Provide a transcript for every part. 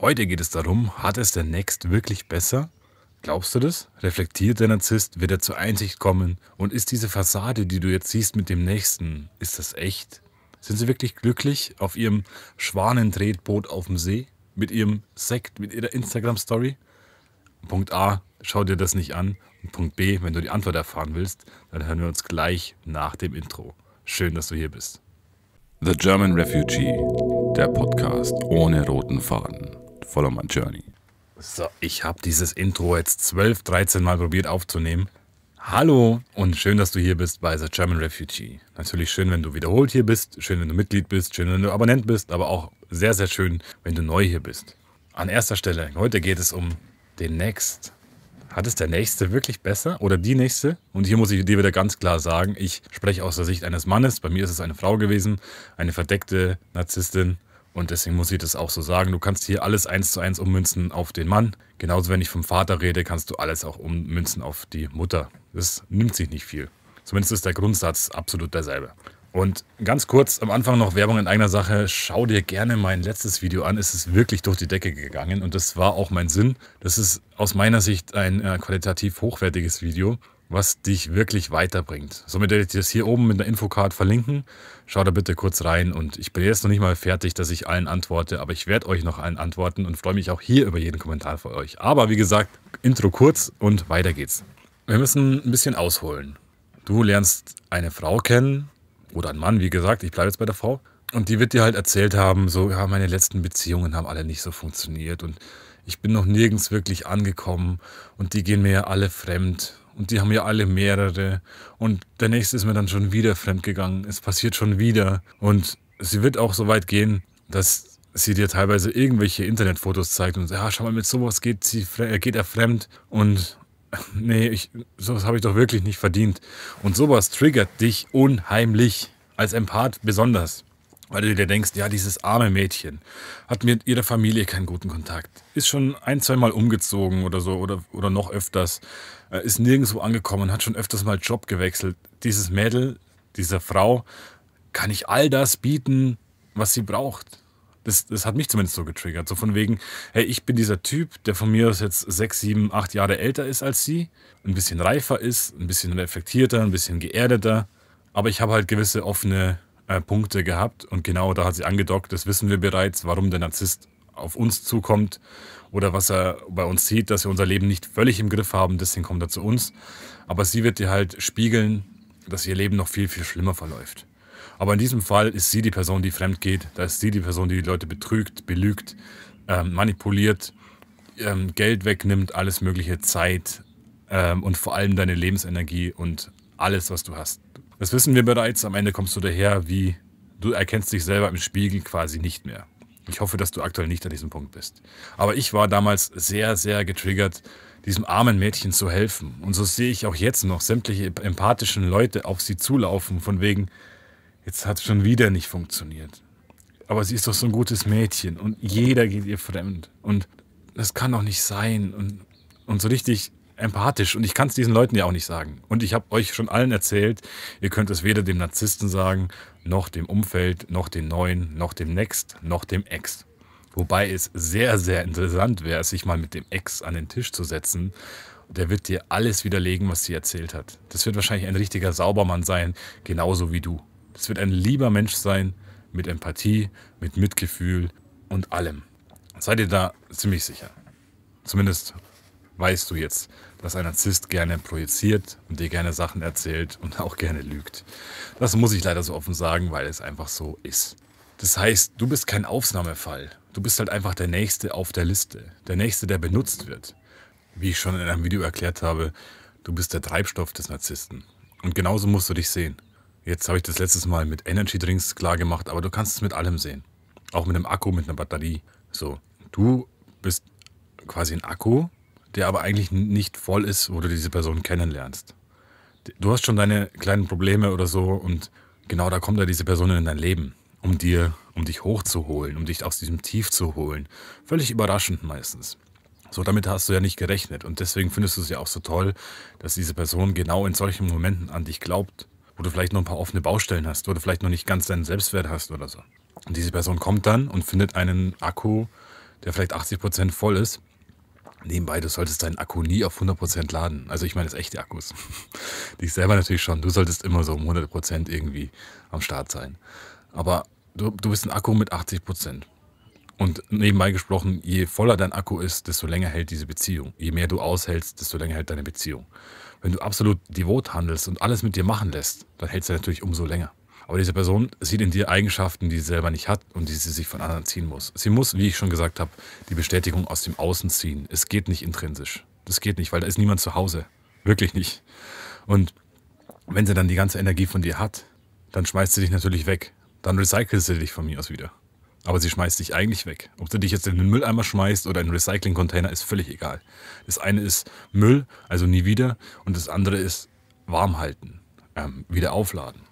Heute geht es darum, hat es der Next wirklich besser? Glaubst du das? Reflektiert der Narzisst, wird er zur Einsicht kommen? Und ist diese Fassade, die du jetzt siehst mit dem Nächsten, ist das echt? Sind sie wirklich glücklich auf ihrem Schwanentretboot auf dem See? Mit ihrem Sekt, mit ihrer Instagram-Story? Punkt A, schau dir das nicht an. Und Punkt B, wenn du die Antwort erfahren willst, dann hören wir uns gleich nach dem Intro. Schön, dass du hier bist. The German Refugee, der Podcast ohne roten Faden. Follow My Journey. So, ich habe dieses Intro jetzt 12, 13 Mal probiert aufzunehmen. Hallo und schön, dass du hier bist bei The German Refugee. Natürlich schön, wenn du wiederholt hier bist, schön, wenn du Mitglied bist, schön, wenn du Abonnent bist, aber auch sehr, sehr schön, wenn du neu hier bist. An erster Stelle, heute geht es um den Next. Hat es der Nächste wirklich besser oder die Nächste? Und hier muss ich dir wieder ganz klar sagen, ich spreche aus der Sicht eines Mannes, bei mir ist es eine Frau gewesen, eine verdeckte Narzisstin, und deswegen muss ich das auch so sagen. Du kannst hier alles eins zu eins ummünzen auf den Mann. Genauso, wenn ich vom Vater rede, kannst du alles auch ummünzen auf die Mutter. Das nimmt sich nicht viel. Zumindest ist der Grundsatz absolut derselbe. Und ganz kurz am Anfang noch Werbung in eigener Sache. Schau dir gerne mein letztes Video an. Es ist wirklich durch die Decke gegangen und das war auch mein Sinn. Das ist aus meiner Sicht ein äh, qualitativ hochwertiges Video was dich wirklich weiterbringt. Somit werde ich das hier oben mit einer Infocard verlinken. Schau da bitte kurz rein und ich bin jetzt noch nicht mal fertig, dass ich allen antworte, aber ich werde euch noch allen antworten und freue mich auch hier über jeden Kommentar von euch. Aber wie gesagt, Intro kurz und weiter geht's. Wir müssen ein bisschen ausholen. Du lernst eine Frau kennen oder einen Mann, wie gesagt, ich bleibe jetzt bei der Frau. Und die wird dir halt erzählt haben, so, ja, meine letzten Beziehungen haben alle nicht so funktioniert und ich bin noch nirgends wirklich angekommen und die gehen mir ja alle fremd und die haben ja alle mehrere. Und der nächste ist mir dann schon wieder fremdgegangen. Es passiert schon wieder. Und sie wird auch so weit gehen, dass sie dir teilweise irgendwelche Internetfotos zeigt und sagt, ja, schau mal, mit sowas geht, sie, äh, geht er fremd. Und nee, ich, sowas habe ich doch wirklich nicht verdient. Und sowas triggert dich unheimlich. Als Empath besonders. Weil du dir denkst, ja, dieses arme Mädchen hat mit ihrer Familie keinen guten Kontakt, ist schon ein, zwei Mal umgezogen oder so oder, oder noch öfters, äh, ist nirgendwo angekommen, hat schon öfters mal Job gewechselt. Dieses Mädel, dieser Frau, kann ich all das bieten, was sie braucht. Das, das hat mich zumindest so getriggert. So von wegen, hey, ich bin dieser Typ, der von mir aus jetzt sechs, sieben, acht Jahre älter ist als sie, ein bisschen reifer ist, ein bisschen reflektierter, ein bisschen geerdeter, aber ich habe halt gewisse offene äh, Punkte gehabt und genau da hat sie angedockt. Das wissen wir bereits, warum der Narzisst auf uns zukommt oder was er bei uns sieht, dass wir unser Leben nicht völlig im Griff haben, deswegen kommt er zu uns. Aber sie wird dir halt spiegeln, dass ihr Leben noch viel, viel schlimmer verläuft. Aber in diesem Fall ist sie die Person, die fremd geht. Da ist sie die Person, die die Leute betrügt, belügt, ähm, manipuliert, ähm, Geld wegnimmt, alles mögliche, Zeit ähm, und vor allem deine Lebensenergie und alles, was du hast. Das wissen wir bereits. Am Ende kommst du daher, wie du erkennst dich selber im Spiegel quasi nicht mehr. Ich hoffe, dass du aktuell nicht an diesem Punkt bist. Aber ich war damals sehr, sehr getriggert, diesem armen Mädchen zu helfen. Und so sehe ich auch jetzt noch sämtliche empathischen Leute auf sie zulaufen, von wegen, jetzt hat es schon wieder nicht funktioniert. Aber sie ist doch so ein gutes Mädchen und jeder geht ihr fremd. Und das kann doch nicht sein. Und, und so richtig empathisch und ich kann es diesen Leuten ja auch nicht sagen. Und ich habe euch schon allen erzählt, ihr könnt es weder dem Narzissten sagen, noch dem Umfeld, noch den Neuen, noch dem Next, noch dem Ex. Wobei es sehr, sehr interessant wäre, sich mal mit dem Ex an den Tisch zu setzen. Der wird dir alles widerlegen, was sie erzählt hat. Das wird wahrscheinlich ein richtiger Saubermann sein, genauso wie du. Das wird ein lieber Mensch sein, mit Empathie, mit Mitgefühl und allem. Seid ihr da ziemlich sicher? Zumindest weißt du jetzt, dass ein Narzisst gerne projiziert und dir gerne Sachen erzählt und auch gerne lügt. Das muss ich leider so offen sagen, weil es einfach so ist. Das heißt, du bist kein Aufnahmefall. Du bist halt einfach der Nächste auf der Liste. Der Nächste, der benutzt wird. Wie ich schon in einem Video erklärt habe, du bist der Treibstoff des Narzissten. Und genauso musst du dich sehen. Jetzt habe ich das letztes Mal mit Energy Drinks klar gemacht, aber du kannst es mit allem sehen. Auch mit einem Akku, mit einer Batterie. So, du bist quasi ein Akku, der aber eigentlich nicht voll ist, wo du diese Person kennenlernst. Du hast schon deine kleinen Probleme oder so und genau da kommt ja diese Person in dein Leben, um dir, um dich hochzuholen, um dich aus diesem Tief zu holen. Völlig überraschend meistens. So, damit hast du ja nicht gerechnet und deswegen findest du es ja auch so toll, dass diese Person genau in solchen Momenten an dich glaubt, wo du vielleicht noch ein paar offene Baustellen hast wo du vielleicht noch nicht ganz deinen Selbstwert hast oder so. Und diese Person kommt dann und findet einen Akku, der vielleicht 80% Prozent voll ist Nebenbei, du solltest deinen Akku nie auf 100% laden. Also ich meine das echte Akkus. Dich selber natürlich schon. Du solltest immer so um 100% irgendwie am Start sein. Aber du, du bist ein Akku mit 80%. Und nebenbei gesprochen, je voller dein Akku ist, desto länger hält diese Beziehung. Je mehr du aushältst, desto länger hält deine Beziehung. Wenn du absolut devot handelst und alles mit dir machen lässt, dann hältst du natürlich umso länger. Aber diese Person sieht in dir Eigenschaften, die sie selber nicht hat und die sie sich von anderen ziehen muss. Sie muss, wie ich schon gesagt habe, die Bestätigung aus dem Außen ziehen. Es geht nicht intrinsisch. Das geht nicht, weil da ist niemand zu Hause. Wirklich nicht. Und wenn sie dann die ganze Energie von dir hat, dann schmeißt sie dich natürlich weg. Dann recycelt sie dich von mir aus wieder. Aber sie schmeißt dich eigentlich weg. Ob sie dich jetzt in den Mülleimer schmeißt oder in einen Recycling-Container, ist völlig egal. Das eine ist Müll, also nie wieder, und das andere ist warm halten, ähm, wieder aufladen.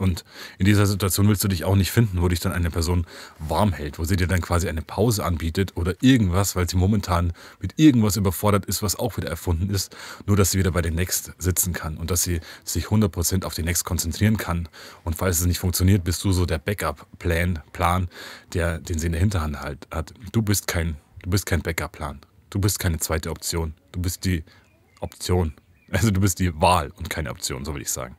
Und in dieser Situation willst du dich auch nicht finden, wo dich dann eine Person warm hält, wo sie dir dann quasi eine Pause anbietet oder irgendwas, weil sie momentan mit irgendwas überfordert ist, was auch wieder erfunden ist, nur dass sie wieder bei den Next sitzen kann und dass sie sich 100% auf die Next konzentrieren kann. Und falls es nicht funktioniert, bist du so der Backup-Plan, Plan, der, den sie in der Hinterhand halt hat. Du bist kein, du bist kein Backup-Plan. Du bist keine zweite Option. Du bist die Option. Also du bist die Wahl und keine Option, so will ich sagen.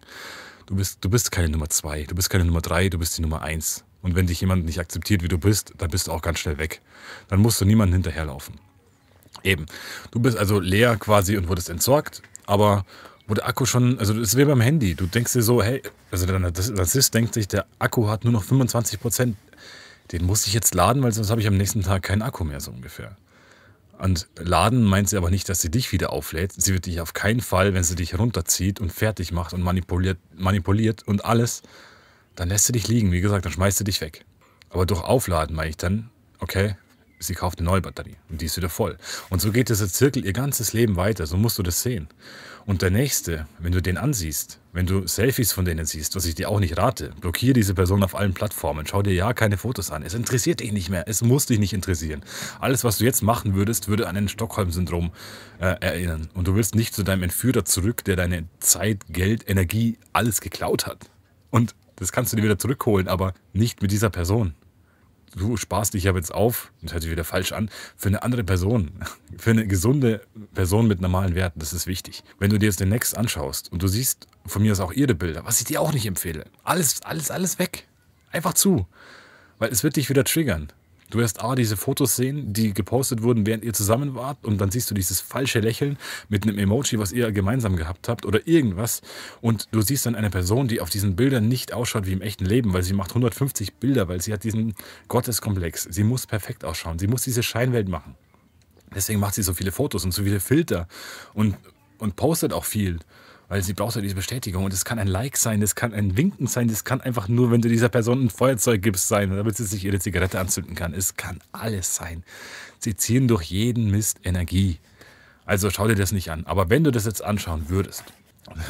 Du bist, du bist keine Nummer zwei, du bist keine Nummer drei, du bist die Nummer eins. Und wenn dich jemand nicht akzeptiert, wie du bist, dann bist du auch ganz schnell weg. Dann musst du niemandem hinterherlaufen. Eben. Du bist also leer quasi und wurdest entsorgt, aber wo der Akku schon, also das ist wie beim Handy. Du denkst dir so, hey, also der Narzisst denkt sich, der Akku hat nur noch 25 Prozent. Den muss ich jetzt laden, weil sonst habe ich am nächsten Tag keinen Akku mehr, so ungefähr. Und laden meint sie aber nicht, dass sie dich wieder auflädt. Sie wird dich auf keinen Fall, wenn sie dich runterzieht und fertig macht und manipuliert, manipuliert und alles, dann lässt sie dich liegen. Wie gesagt, dann schmeißt sie dich weg. Aber durch Aufladen meine ich dann, okay, sie kauft eine neue Batterie und die ist wieder voll. Und so geht dieser Zirkel ihr ganzes Leben weiter. So musst du das sehen. Und der nächste, wenn du den ansiehst, wenn du Selfies von denen siehst, was ich dir auch nicht rate, blockiere diese Person auf allen Plattformen. Schau dir ja keine Fotos an. Es interessiert dich nicht mehr. Es muss dich nicht interessieren. Alles, was du jetzt machen würdest, würde an ein Stockholm-Syndrom äh, erinnern. Und du willst nicht zu deinem Entführer zurück, der deine Zeit, Geld, Energie, alles geklaut hat. Und das kannst du dir wieder zurückholen, aber nicht mit dieser Person du sparst dich ja jetzt auf, das hört sich wieder falsch an, für eine andere Person, für eine gesunde Person mit normalen Werten, das ist wichtig. Wenn du dir jetzt den Next anschaust und du siehst von mir aus auch ihre Bilder, was ich dir auch nicht empfehle, alles, alles, alles weg, einfach zu, weil es wird dich wieder triggern. Du wirst A, diese Fotos sehen, die gepostet wurden, während ihr zusammen wart. Und dann siehst du dieses falsche Lächeln mit einem Emoji, was ihr gemeinsam gehabt habt oder irgendwas. Und du siehst dann eine Person, die auf diesen Bildern nicht ausschaut wie im echten Leben, weil sie macht 150 Bilder, weil sie hat diesen Gotteskomplex. Sie muss perfekt ausschauen. Sie muss diese Scheinwelt machen. Deswegen macht sie so viele Fotos und so viele Filter und, und postet auch viel weil sie braucht ja diese Bestätigung. Und es kann ein Like sein, es kann ein Winken sein, es kann einfach nur, wenn du dieser Person ein Feuerzeug gibst, sein, damit sie sich ihre Zigarette anzünden kann. Es kann alles sein. Sie ziehen durch jeden Mist Energie. Also schau dir das nicht an. Aber wenn du das jetzt anschauen würdest,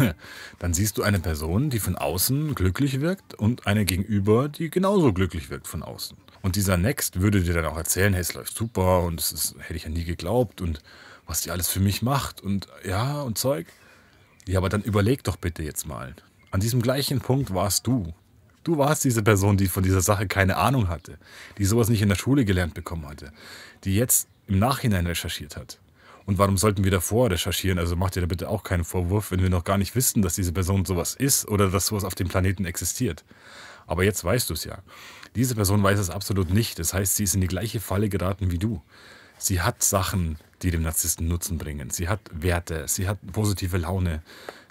dann siehst du eine Person, die von außen glücklich wirkt und eine gegenüber, die genauso glücklich wirkt von außen. Und dieser Next würde dir dann auch erzählen, hey, es läuft super und das ist, hätte ich ja nie geglaubt und was die alles für mich macht und ja und Zeug. Ja, aber dann überleg doch bitte jetzt mal. An diesem gleichen Punkt warst du. Du warst diese Person, die von dieser Sache keine Ahnung hatte, die sowas nicht in der Schule gelernt bekommen hatte, die jetzt im Nachhinein recherchiert hat. Und warum sollten wir davor recherchieren? Also macht ihr da bitte auch keinen Vorwurf, wenn wir noch gar nicht wissen, dass diese Person sowas ist oder dass sowas auf dem Planeten existiert. Aber jetzt weißt du es ja. Diese Person weiß es absolut nicht. Das heißt, sie ist in die gleiche Falle geraten wie du. Sie hat Sachen die dem Narzissten Nutzen bringen. Sie hat Werte, sie hat positive Laune,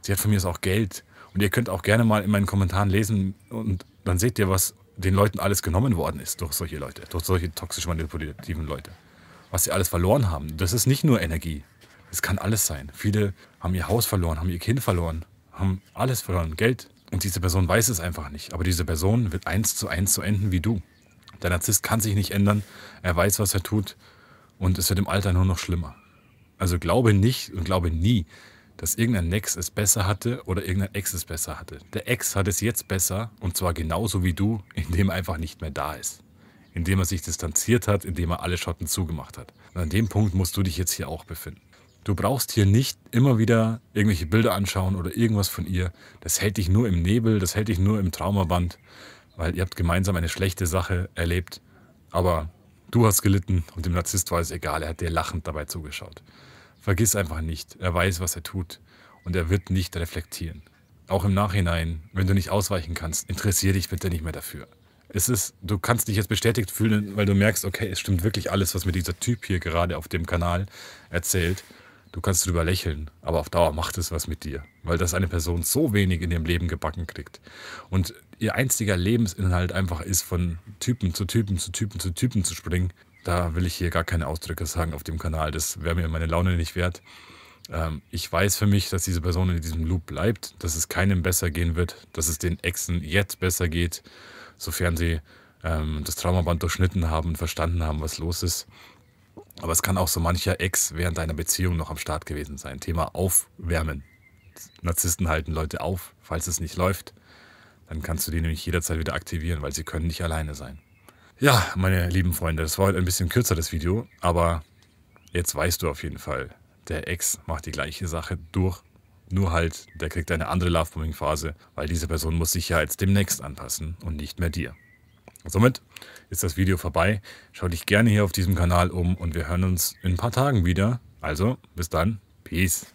sie hat von mir aus auch Geld. Und ihr könnt auch gerne mal in meinen Kommentaren lesen und dann seht ihr, was den Leuten alles genommen worden ist durch solche Leute, durch solche toxisch manipulativen Leute. Was sie alles verloren haben. Das ist nicht nur Energie. Es kann alles sein. Viele haben ihr Haus verloren, haben ihr Kind verloren, haben alles verloren, Geld. Und diese Person weiß es einfach nicht. Aber diese Person wird eins zu eins so enden wie du. Der Narzisst kann sich nicht ändern. Er weiß, was er tut. Und es wird im Alter nur noch schlimmer. Also glaube nicht und glaube nie, dass irgendein Nex es besser hatte oder irgendein Ex es besser hatte. Der Ex hat es jetzt besser und zwar genauso wie du, indem er einfach nicht mehr da ist. Indem er sich distanziert hat, indem er alle Schotten zugemacht hat. Und an dem Punkt musst du dich jetzt hier auch befinden. Du brauchst hier nicht immer wieder irgendwelche Bilder anschauen oder irgendwas von ihr. Das hält dich nur im Nebel, das hält dich nur im Traumaband, weil ihr habt gemeinsam eine schlechte Sache erlebt. Aber Du hast gelitten und dem Narzisst war es egal, er hat dir lachend dabei zugeschaut. Vergiss einfach nicht, er weiß, was er tut und er wird nicht reflektieren. Auch im Nachhinein, wenn du nicht ausweichen kannst, interessier dich bitte nicht mehr dafür. Es ist, du kannst dich jetzt bestätigt fühlen, weil du merkst, okay, es stimmt wirklich alles, was mir dieser Typ hier gerade auf dem Kanal erzählt. Du kannst drüber lächeln, aber auf Dauer macht es was mit dir, weil das eine Person so wenig in ihrem Leben gebacken kriegt. Und ihr einziger Lebensinhalt einfach ist, von Typen zu Typen zu Typen zu Typen zu springen. Da will ich hier gar keine Ausdrücke sagen auf dem Kanal. Das wäre mir meine Laune nicht wert. Ähm, ich weiß für mich, dass diese Person in diesem Loop bleibt, dass es keinem besser gehen wird, dass es den Exen jetzt besser geht, sofern sie ähm, das Traumaband durchschnitten haben und verstanden haben, was los ist. Aber es kann auch so mancher Ex während einer Beziehung noch am Start gewesen sein. Thema Aufwärmen. Narzissten halten Leute auf, falls es nicht läuft. Dann kannst du die nämlich jederzeit wieder aktivieren, weil sie können nicht alleine sein. Ja, meine lieben Freunde, das war heute ein bisschen kürzer, das Video, aber jetzt weißt du auf jeden Fall, der Ex macht die gleiche Sache durch nur halt, der kriegt eine andere Lovebombing-Phase, weil diese Person muss sich ja jetzt demnächst anpassen und nicht mehr dir. Somit ist das Video vorbei. Schau dich gerne hier auf diesem Kanal um und wir hören uns in ein paar Tagen wieder. Also, bis dann. Peace.